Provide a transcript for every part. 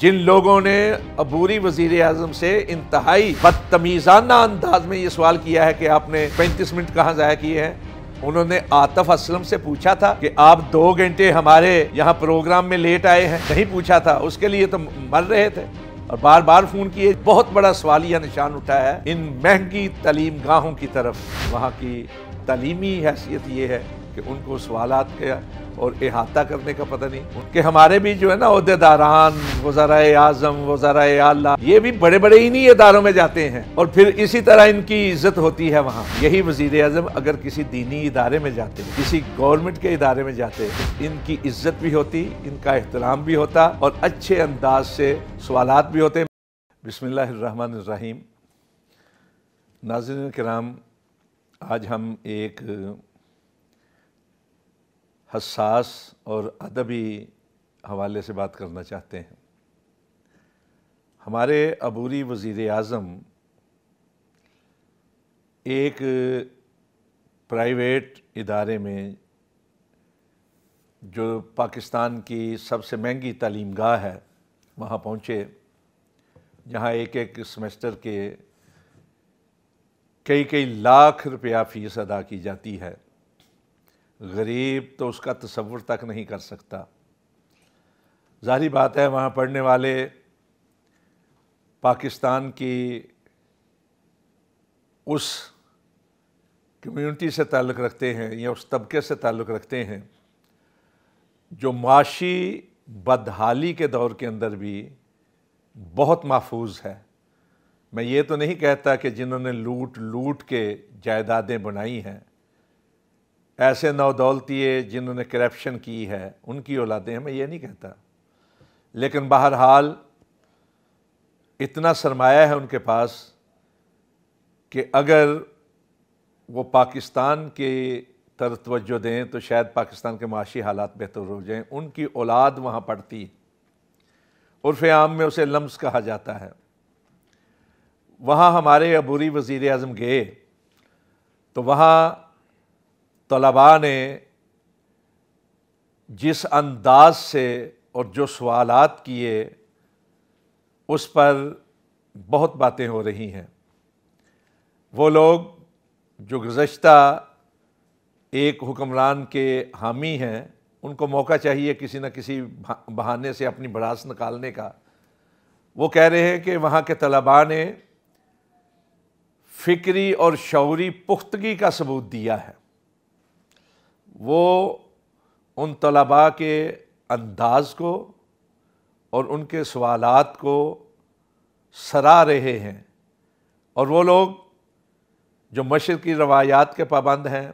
जिन लोगों ने अबूरी वजीर अजम से इंतहाई बदतमीजाना अंदाज में ये सवाल किया है कि आपने 35 मिनट कहाँ ज़ाया किए हैं उन्होंने आतफ असलम से पूछा था कि आप दो घंटे हमारे यहाँ प्रोग्राम में लेट आए हैं नहीं पूछा था उसके लिए तो मर रहे थे और बार बार फ़ोन किए बहुत बड़ा सवालिया निशान उठाया है इन महंगी तलीम गाहों की तरफ वहाँ की तलीमी हैसियत ये है कि उनको सवाल के और अहाता करने का पता नहीं उनके हमारे भी जो है ना अहदेदारान वजारा आजम वजारा आला ये भी बड़े बड़े इन्हीं इदारों में जाते हैं और फिर इसी तरह इनकी इज्जत होती है वहाँ यही वजीर अजम अगर किसी दीनी इदारे में जाते किसी गवर्नमेंट के इदारे में जाते तो इनकी इज्जत भी होती इनका एहतराम भी होता और अच्छे अंदाज से सवाल भी होते बिसमीम नाजिन कराम आज हम एक हसास और अदबी हवाले से बात करना चाहते हैं हमारे अबूरी वज़ी अज़म एक प्राइवेट इदारे में जो पाकिस्तान की सबसे महंगी तलीम गाह है वहाँ पहुँचे जहाँ एक एक सेमेस्टर के कई कई लाख रुपया फ़ीस अदा की जाती है गरीब तो उसका तस्वुर तक नहीं कर सकता जाहिर बात है वहाँ पढ़ने वाले पाकिस्तान की उस कम्युनिटी से ताल्लुक़ रखते हैं या उस तबके से ताल्लुक़ रखते हैं जो माशी बदहाली के दौर के अंदर भी बहुत महफूज है मैं ये तो नहीं कहता कि जिन्होंने लूट लूट के जायदादें बनाई हैं ऐसे है जिन्होंने करप्शन की है उनकी औलादें हैं मैं ये नहीं कहता लेकिन बहरहाल इतना सरमाया है उनके पास कि अगर वो पाकिस्तान के तरफ तवज्जो दें तो शायद पाकिस्तान के माशी हालात बेहतर हो जाएं उनकी औलाद वहाँ पड़ती उर्फ आम में उसे लम्स कहा जाता है वहाँ हमारे अबूरी वज़ी अजम गए तो वहाँ तलबा ने जिस अंदाज से और जो सवालात किए उस पर बहुत बातें हो रही हैं वो लोग जो गुज्त एक हुक्मरान के हामी हैं उनको मौका चाहिए किसी न किसी बहाने से अपनी भड़ास निकालने का वो कह रहे हैं कि वहाँ के तलबा ने फ़िक्री और शौरी पुख्तगी का सबूत दिया है वो उन तलबा के अंदाज़ को और उनके सवालात को सरा रहे हैं और वो लोग जो मशर की रवायात के पाबंद हैं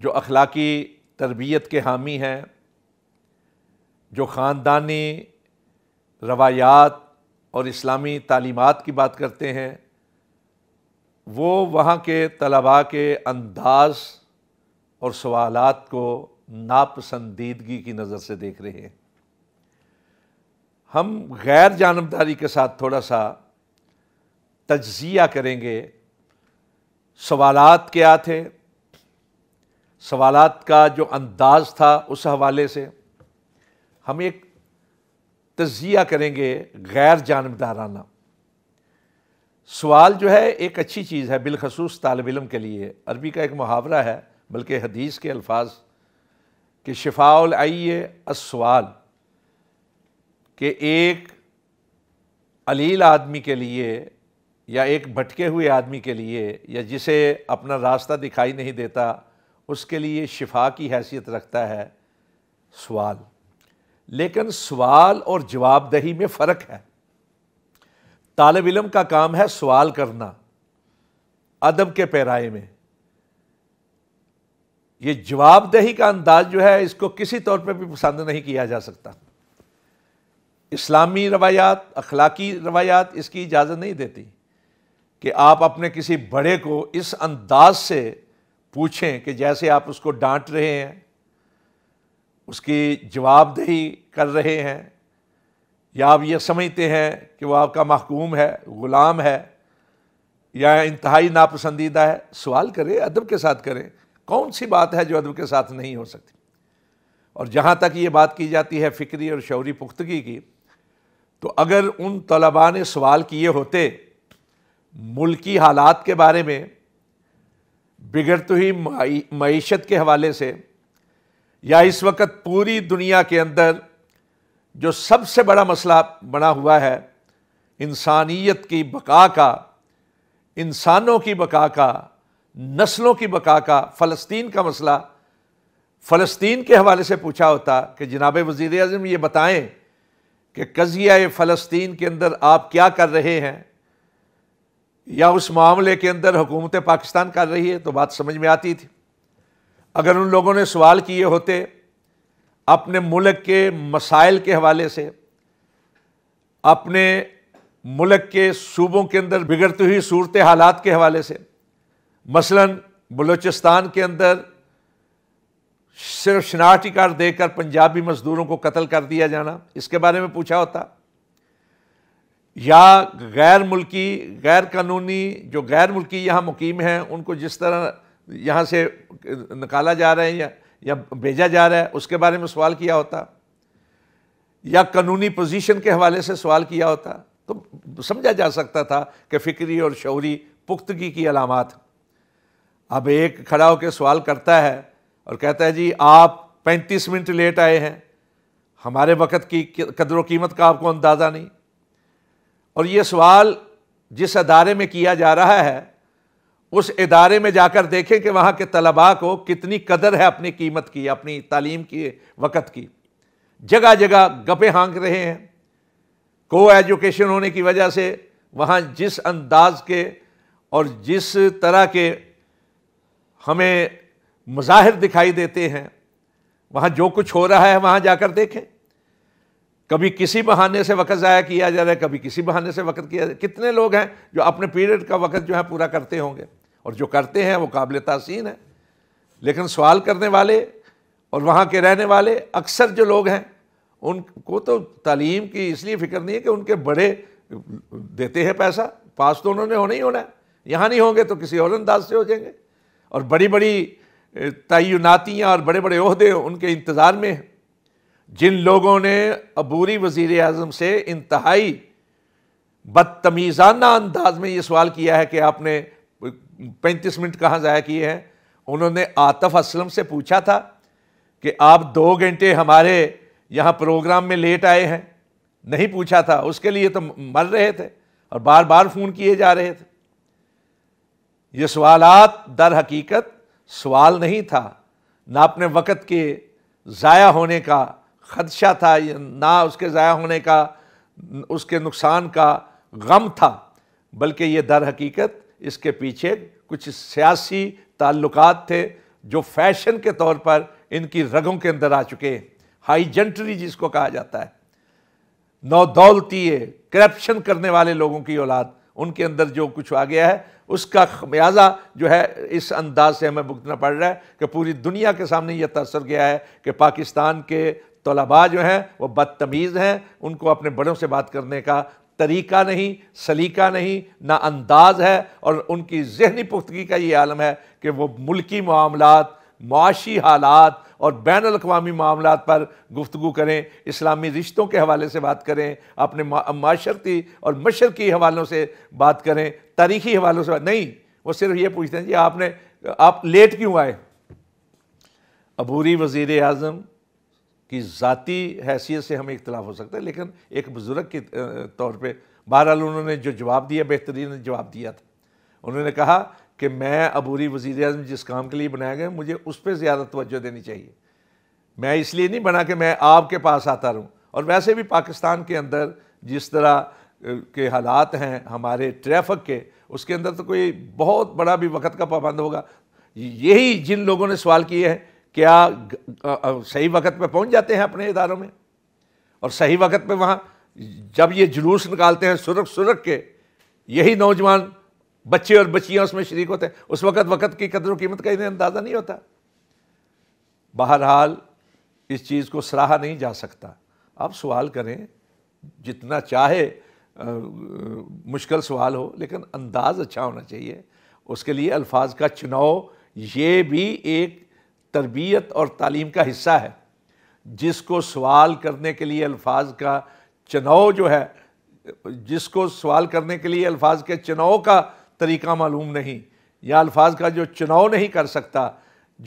जो अखलाकी तरबियत के हामी हैं जो ख़ानदानी रवायात और इस्लामी तालीमत की बात करते हैं वो वहाँ के तलबा के अंदाज़ और सवालात को नापसंदीदगी की नज़र से देख रहे हैं हम गैर जानबदारी के साथ थोड़ा सा तज्जिया करेंगे सवालात क्या थे सवालात का जो अंदाज़ था उस हवाले से हम एक तज्जिया करेंगे गैर जानबदाराना सवाल जो है एक अच्छी चीज़ है बिलखसूस तालब इलम के लिए अरबी का एक मुहावरा है बल्कि हदीस के अल्फाज कि शिफाउल आइए असवाल के एक अलील आदमी के लिए या एक भटके हुए आदमी के लिए या जिसे अपना रास्ता दिखाई नहीं देता उसके लिए शिफा की हैसियत रखता है सवाल लेकिन सवाल और जवाबदही में फ़र्क है तालब इलम का काम है सवाल करना अदब के पैराए में ये जवाबदेही का अंदाज जो है इसको किसी तौर पर भी पसंद नहीं किया जा सकता इस्लामी रवायात अखलाकी रवायात इसकी इजाज़त नहीं देती कि आप अपने किसी बड़े को इस अंदाज से पूछें कि जैसे आप उसको डांट रहे हैं उसकी जवाबदेही कर रहे हैं या आप ये समझते हैं कि वो आपका महकूम है ग़ुलाम है या इंतहाई नापसंदीदा है सवाल करें अदब के साथ करें कौन सी बात है जो अदब के साथ नहीं हो सकती और जहाँ तक ये बात की जाती है फ़िक्री और शौरी पुख्तगी की तो अगर उन तलबा ने सवाल किए होते मुल्की हालात के बारे में बिगड़ती तो हुई मीशत के हवाले से या इस वक्त पूरी दुनिया के अंदर जो सबसे बड़ा मसला बना हुआ है इंसानियत की बका का इंसानों की बका का नस्लों की बका का फ़लस्तीन का मसला फ़लस्तीन के हवाले से पूछा होता कि जनाब वज़ी अजम ये बताएँ कि कज़िया फ़लस्तीन के अंदर आप क्या कर रहे हैं या उस मामले के अंदर हुकूमत पाकिस्तान कर रही है तो बात समझ में आती थी अगर उन लोगों ने सवाल किए होते अपने मुल्क के मसाइल के हवाले से अपने मुल्क के सूबों के अंदर बिगड़ती हुई सूरत हालात के हवाले से मसलन बलूचिस्तान के अंदर सिर्फ शनाख्ती कार्ड देकर पंजाबी मजदूरों को कत्ल कर दिया जाना इसके बारे में पूछा होता या गैर मुल्की गैर कानूनी जो गैर मुल्की यहाँ मुकीम हैं उनको जिस तरह यहाँ से निकाला जा रहा है या या भेजा जा रहा है उसके बारे में सवाल किया होता या कानूनी पोजीशन के हवाले से सवाल किया होता तो समझा जा सकता था कि फ़िक्री और शौरी पुख्तगी की अलामत अब एक खड़ा होकर सवाल करता है और कहता है जी आप 35 मिनट लेट आए हैं हमारे वक्त की कदर कीमत का आपको अंदाज़ा नहीं और ये सवाल जिस अदारे में किया जा रहा है उस इदारे में जाकर देखें कि वहाँ के तलबा को कितनी कदर है अपनी कीमत की अपनी तालीम की वक़्त की जगह जगह गपे हाँक रहे हैं को एजुकेशन होने की वजह से वहाँ जिस अंदाज के और जिस तरह के हमें मज़ाहिर दिखाई देते हैं वहाँ जो कुछ हो रहा है वहाँ जाकर देखें कभी किसी बहाने से वक्त ज़ाया किया जा रहा है कभी किसी बहाने से वक्त किया जा कितने लोग हैं जो अपने पीरियड का वक्त जो है पूरा करते होंगे और जो करते हैं वो काबिल तासीन है लेकिन सवाल करने वाले और वहाँ के रहने वाले अक्सर जो लोग हैं उनको तो तालीम की इसलिए फ़िक्र नहीं है कि उनके बड़े देते हैं पैसा पास तो उन्होंने होना ही होना है यहाँ नहीं होंगे तो किसी और अंदाज से हो जाएंगे और बड़ी बड़ी तयनातियाँ और बड़े बड़े अहदे उनके इंतज़ार में हैं जिन लोगों ने अबूरी वज़ी अजम से इंतहाई बदतमीज़ाना अंदाज में ये सवाल किया है कि आपने पैंतीस मिनट कहाँ ज़ाया किए हैं उन्होंने आतफ असलम से पूछा था कि आप दो घंटे हमारे यहाँ प्रोग्राम में लेट आए हैं नहीं पूछा था उसके लिए तो मर रहे थे और बार बार फ़ोन किए जा रहे थे ये सवालात दर हकीकत सवाल नहीं था ना अपने वक़्त के ज़ाया होने का खदशा था ना उसके ज़ाया होने का उसके नुकसान का गम था बल्कि ये दर हकीकत इसके पीछे कुछ सियासी ताल्लुक थे जो फैशन के तौर पर इनकी रगों के अंदर आ चुके हैं हाईजेंट्री जिसको कहा जाता है नौ दौलती करप्शन करने वाले लोगों की औलाद उनके अंदर जो कुछ आ गया है उसका खमियाजा जो है इस अंदाज से हमें भुगतना पड़ रहा है कि पूरी दुनिया के सामने यह तसर गया है कि पाकिस्तान के तलबा जो हैं वो बदतमीज़ हैं उनको अपने बड़ों से बात करने का तरीका नहीं सलीका नहीं ना अंदाज़ है और उनकी जहनी पुख्तगी का ये आलम है कि वो मुल्की मामलात माशी हालात और बैन अवी मामला पर गुफ्तु करें इस्लामी रिश्तों के हवाले से बात करें अपने माशरती और मशरकी हवालों से बात करें तारीखी हवालों से बात नहीं वो सिर्फ ये पूछते हैं जी आपने आप लेट क्यों आए अबूरी वज़ी अजम की ज़ाती हैसियत से हमें इख्तलाफ हो सकता है लेकिन एक बुज़ुर्ग के तौर पर बहरहाल उन्होंने जो जवाब दिया बेहतरीन जवाब दिया था उन्होंने कहा कि मैं अबूरी वजीर अजम जिस काम के लिए बनाया गया मुझे उस पर ज़्यादा तोज्जो देनी चाहिए मैं इसलिए नहीं बना कि मैं आपके पास आता रहूँ और वैसे भी पाकिस्तान के अंदर जिस तरह के हालात हैं हमारे ट्रैफिक के उसके अंदर तो कोई बहुत बड़ा भी वक्त का पाबंद होगा यही जिन लोगों ने सवाल किए हैं क्या सही वक्त पर पहुँच जाते हैं अपने इदारों में और सही वक्त पर वहाँ जब ये जुलूस निकालते हैं सुरख सुरख के यही नौजवान बच्चे और बच्चियां उसमें शरीक होते हैं उस वक़्त वक़्त की कदर कीमत का इन्हें अंदाज़ा नहीं होता बहरहाल इस चीज़ को सराहा नहीं जा सकता आप सवाल करें जितना चाहे आ, मुश्किल सवाल हो लेकिन अंदाज़ अच्छा होना चाहिए उसके लिए अल्फाज का चुनाव ये भी एक तरबियत और तालीम का हिस्सा है जिसको सवाल करने के लिए अल्फाज का चुनाव जो है जिसको सवाल करने के लिए अल्फाज के चुनाव का तरीका मालूम नहीं या अल्फाज का जो चुनाव नहीं कर सकता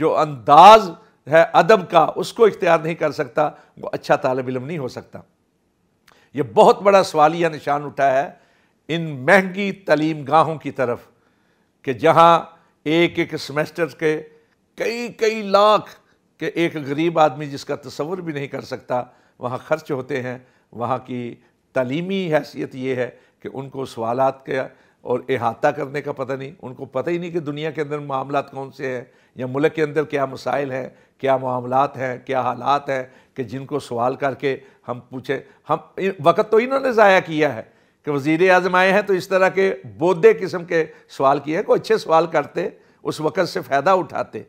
जो अंदाज है अदब का उसको इख्तियार नहीं कर सकता वो अच्छा तालब इलम नहीं हो सकता ये बहुत बड़ा सवाल यह निशान उठा है इन महंगी तलीम गाहों की तरफ कि जहाँ एक एक सेमेस्टर के कई कई लाख के एक गरीब आदमी जिसका तस्वुर भी नहीं कर सकता वहाँ खर्च होते हैं वहाँ की तलीमी हैसियत ये है कि उनको सवालत के और अहाता करने का पता नहीं उनको पता ही नहीं कि दुनिया के अंदर मामला कौन से हैं या मुल्क के अंदर क्या मसाइल हैं क्या मामलात हैं क्या हालात हैं कि जिनको सवाल करके हम पूछें हम वक्त तो इन्होंने ज़ाया किया है कि वज़ी अजम आए हैं तो इस तरह के बोधे किस्म के सवाल किए हैं को अच्छे सवाल करते उस वक़्त से फ़ायदा उठाते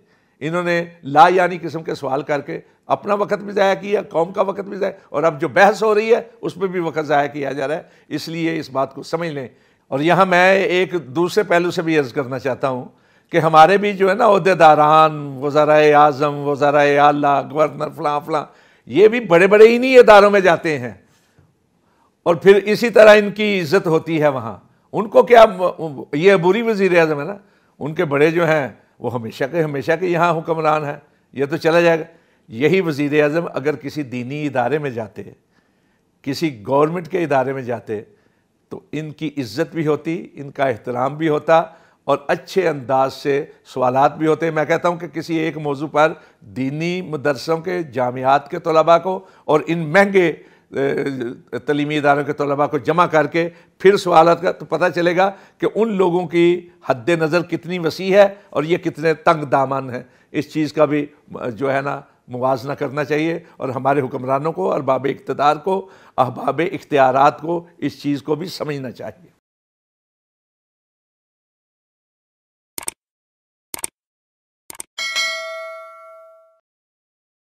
इन्होंने ला यानी किस्म के सवाल करके अपना वक्त भी ज़ाया किया कौम का वक्त भी ज़ाया और अब जो बहस हो रही है उस पर भी वक्त ज़ाया किया जा रहा है इसलिए इस बात को समझ लें और यहाँ मैं एक दूसरे पहलू से भी अर्ज़ करना चाहता हूँ कि हमारे भी जो है ना अहदेदारान वज़रा अजम वज़रा आला गवर्नर फ़लाँ फ़लाँ ये भी बड़े बड़े इन्हीं इदारों में जाते हैं और फिर इसी तरह इनकी इज्जत होती है वहाँ उनको क्या ये बुरी वजीर अजम है ना उनके बड़े जो हैं वो हमेशा के हमेशा के यहाँ हुक्मरान हैं ये तो चला जाएगा यही वजीर अजम अगर किसी दीनी इदारे में जाते किसी गवर्नमेंट के इदारे में जाते तो इनकी इज्जत भी होती इनका एहतराम भी होता और अच्छे अंदाज से सवालत भी होते मैं कहता हूँ कि किसी एक मौजू पर दीनी मदरसों के जामियात के तलबा को और इन महंगे तलीमी इदारों के तलबा को जमा करके फिर सवाल का तो पता चलेगा कि उन लोगों की हद नज़र कितनी वसी है और ये कितने तंग दामन हैं इस चीज़ का भी जो है ना मुजना करना चाहिए और हमारे हुक्मरानों को और अरबाब इकतदार को अहबाब इख्तियार को इस चीज़ को भी समझना चाहिए